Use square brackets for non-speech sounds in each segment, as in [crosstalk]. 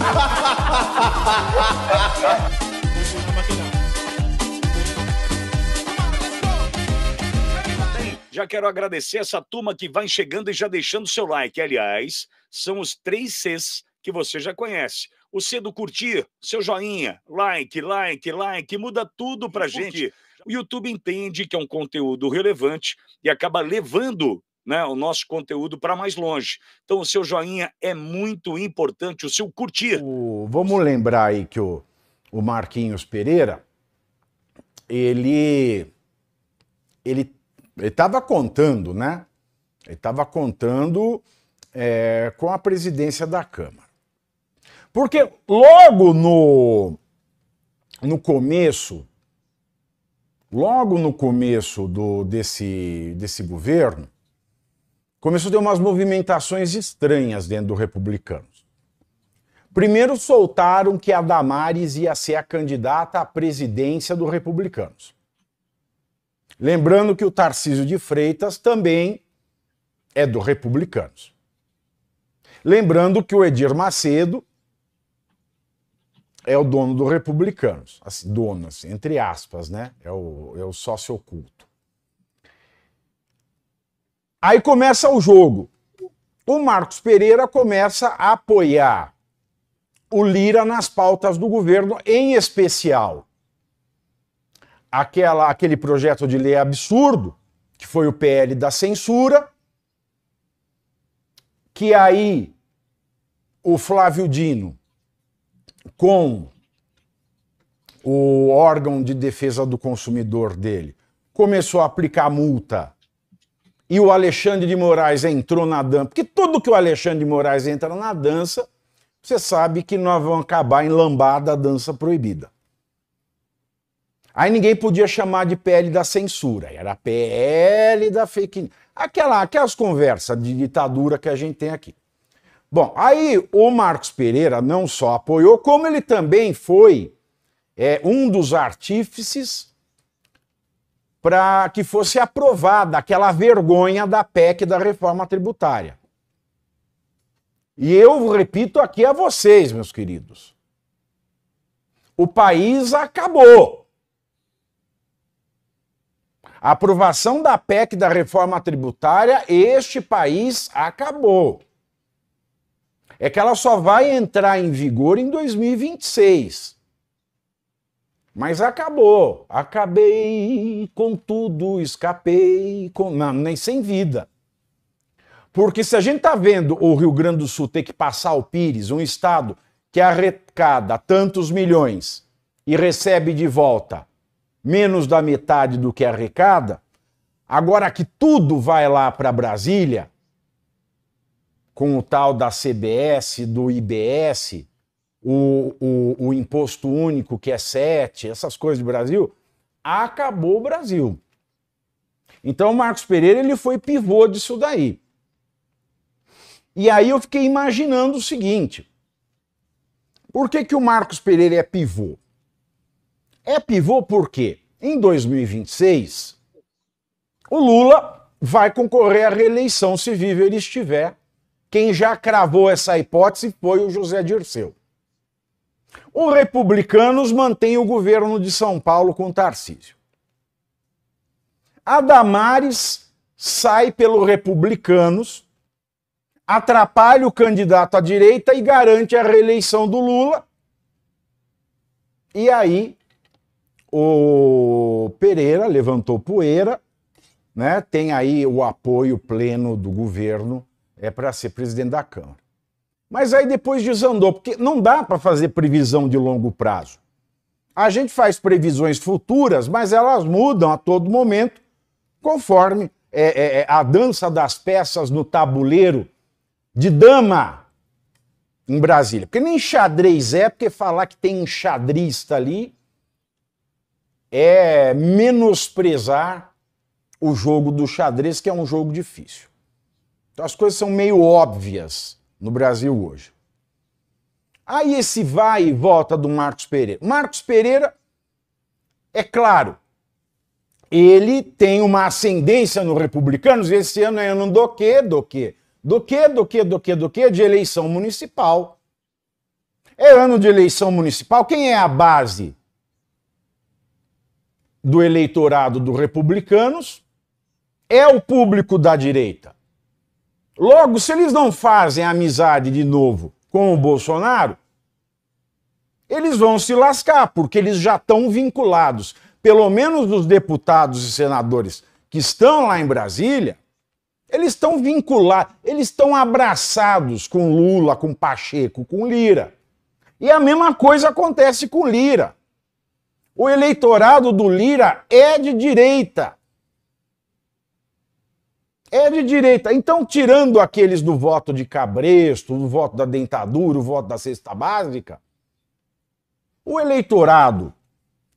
[laughs] Já quero agradecer essa turma que vai chegando e já deixando seu like. Aliás, são os três Cs que você já conhece. O C do curtir, seu joinha, like, like, like, muda tudo pra gente. O YouTube entende que é um conteúdo relevante e acaba levando né, o nosso conteúdo para mais longe. Então, o seu joinha é muito importante, o seu curtir. O, vamos lembrar aí que o, o Marquinhos Pereira, ele ele estava contando, né? Ele estava contando é, com a presidência da Câmara. Porque logo no, no começo, logo no começo do, desse, desse governo, começou a ter umas movimentações estranhas dentro do Republicanos. Primeiro soltaram que a Damares ia ser a candidata à presidência do Republicanos. Lembrando que o Tarcísio de Freitas também é do Republicanos. Lembrando que o Edir Macedo é o dono do Republicanos, assim, dono, assim, entre aspas, né? É o, é o sócio oculto. Aí começa o jogo. O Marcos Pereira começa a apoiar o Lira nas pautas do governo, em especial aquela, aquele projeto de lei absurdo, que foi o PL da censura, que aí o Flávio Dino, com o órgão de defesa do consumidor dele, começou a aplicar multa e o Alexandre de Moraes entrou na dança, porque tudo que o Alexandre de Moraes entra na dança, você sabe que nós vamos acabar em lambada a dança proibida. Aí ninguém podia chamar de PL da censura, era PL da fake news. Aquela, aquelas conversas de ditadura que a gente tem aqui. Bom, aí o Marcos Pereira não só apoiou, como ele também foi é, um dos artífices para que fosse aprovada aquela vergonha da PEC da reforma tributária. E eu repito aqui a vocês, meus queridos. O país acabou. A aprovação da PEC da reforma tributária, este país acabou. É que ela só vai entrar em vigor em 2026. Mas acabou. Acabei com tudo, escapei com. Não, nem sem vida. Porque se a gente está vendo o Rio Grande do Sul ter que passar o Pires, um estado que arrecada tantos milhões e recebe de volta menos da metade do que arrecada, agora que tudo vai lá para Brasília, com o tal da CBS, do IBS, o, o, o imposto único, que é 7, essas coisas do Brasil, acabou o Brasil. Então, o Marcos Pereira ele foi pivô disso daí. E aí eu fiquei imaginando o seguinte: por que, que o Marcos Pereira é pivô? É pivô porque em 2026 o Lula vai concorrer à reeleição se vive ele estiver. Quem já cravou essa hipótese foi o José Dirceu. O Republicanos mantém o governo de São Paulo com Tarcísio. A Damares sai pelo Republicanos, atrapalha o candidato à direita e garante a reeleição do Lula. E aí o Pereira levantou poeira, né? Tem aí o apoio pleno do governo é para ser presidente da Câmara. Mas aí depois desandou, porque não dá para fazer previsão de longo prazo. A gente faz previsões futuras, mas elas mudam a todo momento, conforme é, é, é, a dança das peças no tabuleiro de dama em Brasília. Porque nem xadrez é, porque falar que tem um xadrista ali é menosprezar o jogo do xadrez, que é um jogo difícil. Então as coisas são meio óbvias no Brasil hoje. Aí esse vai e volta do Marcos Pereira. Marcos Pereira, é claro, ele tem uma ascendência no Republicanos. Esse ano é ano do quê? Do quê? Do quê? Do quê? Do quê? Do quê? De eleição municipal. É ano de eleição municipal. Quem é a base do eleitorado do Republicanos? É o público da direita. Logo, se eles não fazem amizade de novo com o Bolsonaro, eles vão se lascar, porque eles já estão vinculados, pelo menos os deputados e senadores que estão lá em Brasília, eles estão vinculados, eles estão abraçados com Lula, com Pacheco, com Lira. E a mesma coisa acontece com Lira. O eleitorado do Lira é de direita é de direita. Então, tirando aqueles do voto de cabresto, do voto da dentadura, o voto da cesta básica, o eleitorado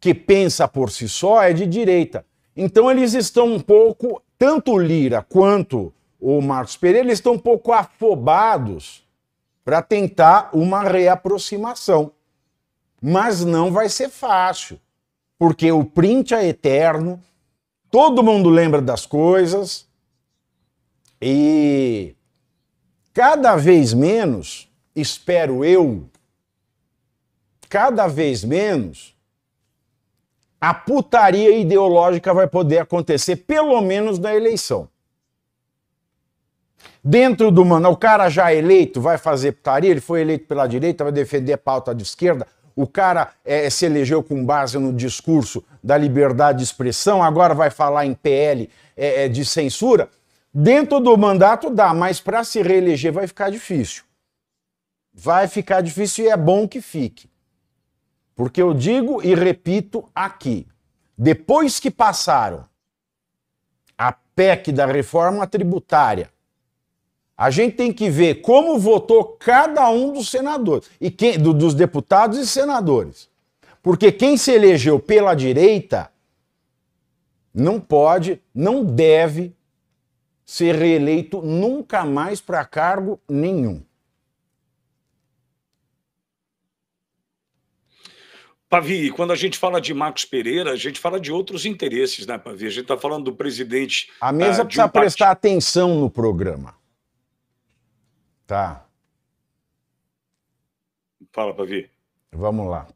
que pensa por si só é de direita. Então, eles estão um pouco, tanto Lira quanto o Marcos Pereira, eles estão um pouco afobados para tentar uma reaproximação. Mas não vai ser fácil, porque o print é eterno, todo mundo lembra das coisas e cada vez menos, espero eu, cada vez menos, a putaria ideológica vai poder acontecer, pelo menos na eleição. Dentro do mano, o cara já eleito vai fazer putaria, ele foi eleito pela direita, vai defender a pauta de esquerda, o cara é, se elegeu com base no discurso da liberdade de expressão, agora vai falar em PL é, é, de censura. Dentro do mandato dá, mas para se reeleger vai ficar difícil. Vai ficar difícil e é bom que fique. Porque eu digo e repito aqui: depois que passaram a PEC da reforma tributária, a gente tem que ver como votou cada um dos senadores e quem, do, dos deputados e senadores. Porque quem se elegeu pela direita não pode, não deve ser reeleito nunca mais para cargo nenhum. Pavi, quando a gente fala de Marcos Pereira, a gente fala de outros interesses, né, Pavi? A gente está falando do presidente. A mesa uh, precisa um prestar atenção no programa. Tá. Fala, Pavi. Vamos lá.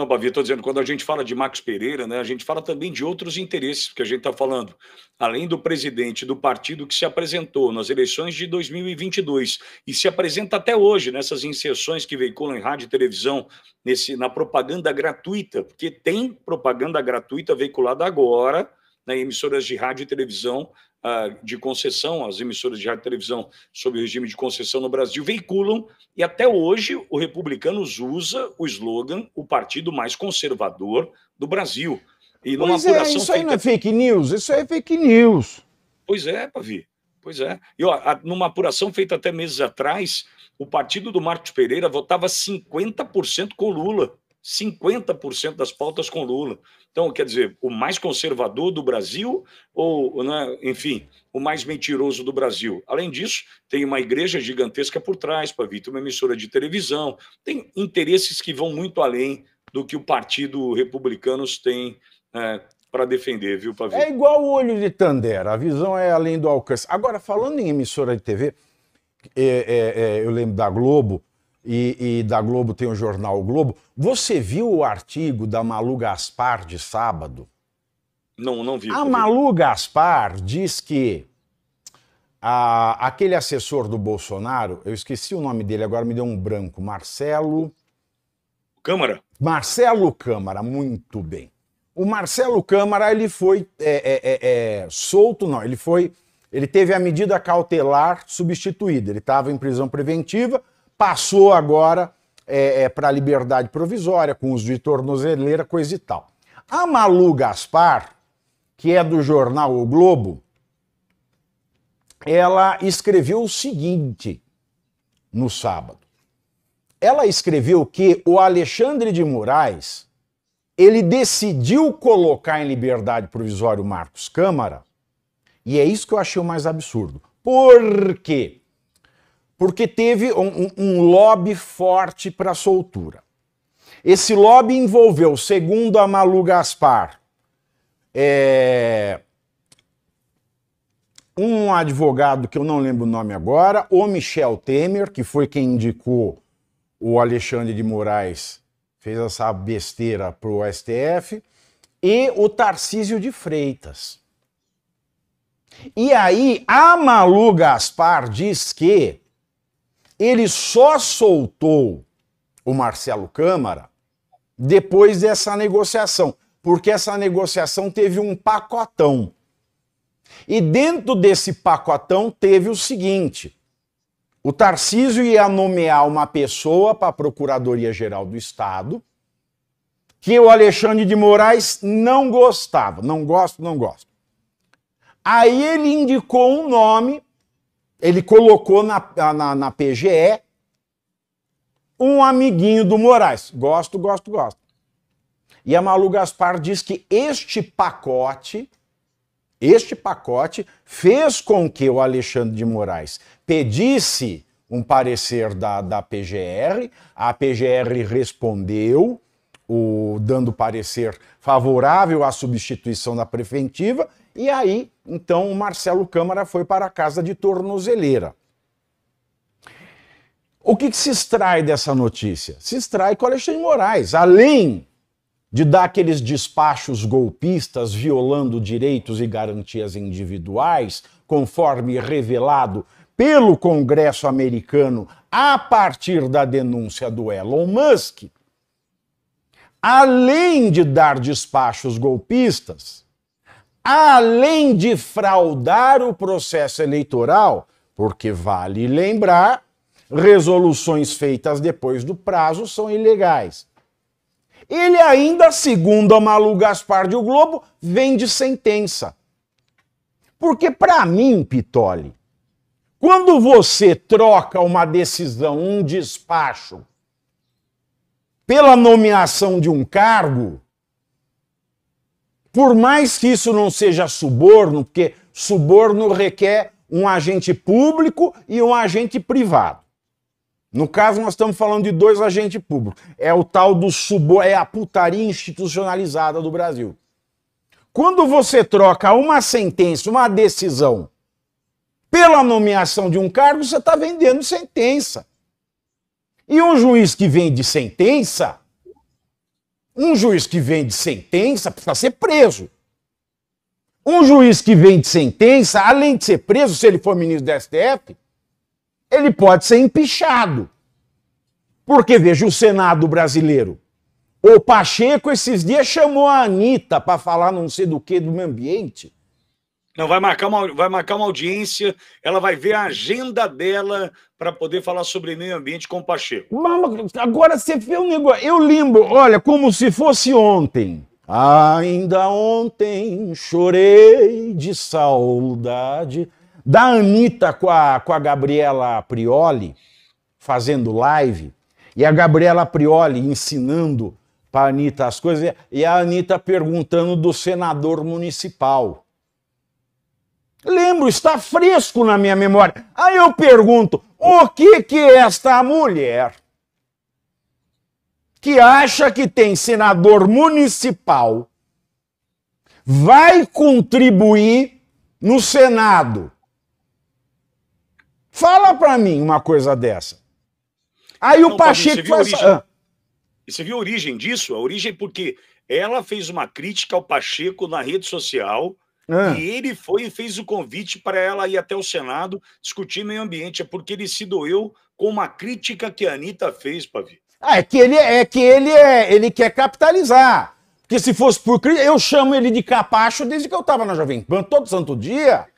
Não, Bavi, estou dizendo, quando a gente fala de Max Pereira, né, a gente fala também de outros interesses, porque a gente está falando, além do presidente do partido que se apresentou nas eleições de 2022 e se apresenta até hoje nessas inserções que veiculam em rádio e televisão, nesse, na propaganda gratuita, porque tem propaganda gratuita veiculada agora, né, emissoras de rádio e televisão de concessão, as emissoras de rádio e televisão sob o regime de concessão no Brasil veiculam, e até hoje o Republicanos usa o slogan o partido mais conservador do Brasil. E numa pois é, apuração é, isso aí não é fake news, isso aí é fake news. Pois é, Pavi, pois é. E ó, numa apuração feita até meses atrás, o partido do Marcos Pereira votava 50% com Lula. 50% das pautas com Lula. Então, quer dizer, o mais conservador do Brasil, ou, né, enfim, o mais mentiroso do Brasil. Além disso, tem uma igreja gigantesca por trás, tem uma emissora de televisão. Tem interesses que vão muito além do que o Partido republicano tem é, para defender, viu, Pavito? É igual o olho de Tandera, a visão é além do alcance. Agora, falando em emissora de TV, é, é, é, eu lembro da Globo e, e, da Globo tem o jornal o Globo. Você viu o artigo da Malu Gaspar de sábado? Não, não vi. A Malu Gaspar diz que a, aquele assessor do Bolsonaro, eu esqueci o nome dele, agora me deu um branco, Marcelo. Câmara? Marcelo Câmara, muito bem. O Marcelo Câmara, ele foi é, é, é, é solto, não, ele foi. Ele teve a medida cautelar substituída. Ele estava em prisão preventiva, passou agora é, é, para a liberdade provisória, com os de tornozeleira, coisa e tal. A Malu Gaspar, que é do jornal O Globo, ela escreveu o seguinte no sábado. Ela escreveu que o Alexandre de Moraes ele decidiu colocar em liberdade provisória o Marcos Câmara, e é isso que eu achei o mais absurdo. Por quê? porque teve um, um lobby forte para a soltura. Esse lobby envolveu, segundo a Malu Gaspar, é, um advogado que eu não lembro o nome agora, o Michel Temer, que foi quem indicou o Alexandre de Moraes, fez essa besteira para o STF, e o Tarcísio de Freitas. E aí, a Malu Gaspar diz que ele só soltou o Marcelo Câmara depois dessa negociação, porque essa negociação teve um pacotão. E dentro desse pacotão teve o seguinte: o Tarcísio ia nomear uma pessoa para a Procuradoria-Geral do Estado que o Alexandre de Moraes não gostava. Não gosto, não gosto. Aí ele indicou um nome ele colocou na, na, na PGE um amiguinho do Moraes. Gosto, gosto, gosto. E a Malu Gaspar diz que este pacote, este pacote fez com que o Alexandre de Moraes pedisse um parecer da, da PGR, a PGR respondeu, o, dando parecer favorável à substituição da preventiva, e aí, então, o Marcelo Câmara foi para a casa de tornozeleira. O que, que se extrai dessa notícia? Se extrai que o Alexandre Moraes, além de dar aqueles despachos golpistas violando direitos e garantias individuais, conforme revelado pelo Congresso americano a partir da denúncia do Elon Musk, além de dar despachos golpistas, além de fraudar o processo eleitoral, porque vale lembrar, resoluções feitas depois do prazo são ilegais. Ele ainda, segundo a Malu Gaspar de O Globo, vende sentença. Porque para mim, Pitoli, quando você troca uma decisão, um despacho, pela nomeação de um cargo, por mais que isso não seja suborno, porque suborno requer um agente público e um agente privado. No caso, nós estamos falando de dois agentes públicos. É o tal do suborno, é a putaria institucionalizada do Brasil. Quando você troca uma sentença, uma decisão, pela nomeação de um cargo, você está vendendo sentença. E um juiz que vende sentença um juiz que vende sentença precisa ser preso. Um juiz que vende sentença, além de ser preso, se ele for ministro da STF, ele pode ser empichado. Porque, veja, o Senado brasileiro, o Pacheco esses dias chamou a Anitta para falar não sei do que do meio ambiente. Não, vai marcar, uma, vai marcar uma audiência, ela vai ver a agenda dela para poder falar sobre meio ambiente com o Pacheco. Mama, agora você vê um negócio. Eu lembro, olha, como se fosse ontem. Ainda ontem chorei de saudade da Anitta com a, com a Gabriela Prioli, fazendo live, e a Gabriela Prioli ensinando para a Anitta as coisas, e a Anitta perguntando do senador municipal. Lembro, está fresco na minha memória. Aí eu pergunto: o que que é esta mulher que acha que tem senador municipal vai contribuir no Senado? Fala para mim uma coisa dessa. Aí Não, o Pacheco faz. Ah. Você viu a origem disso? A origem é porque ela fez uma crítica ao Pacheco na rede social ah. E ele foi e fez o convite para ela ir até o Senado discutir meio ambiente. É porque ele se doeu com uma crítica que a Anitta fez, Pavi. Ah, é que ele é, é que ele é, ele quer capitalizar. Porque se fosse por crítica, eu chamo ele de capacho desde que eu estava na Jovem Pan, todo santo dia.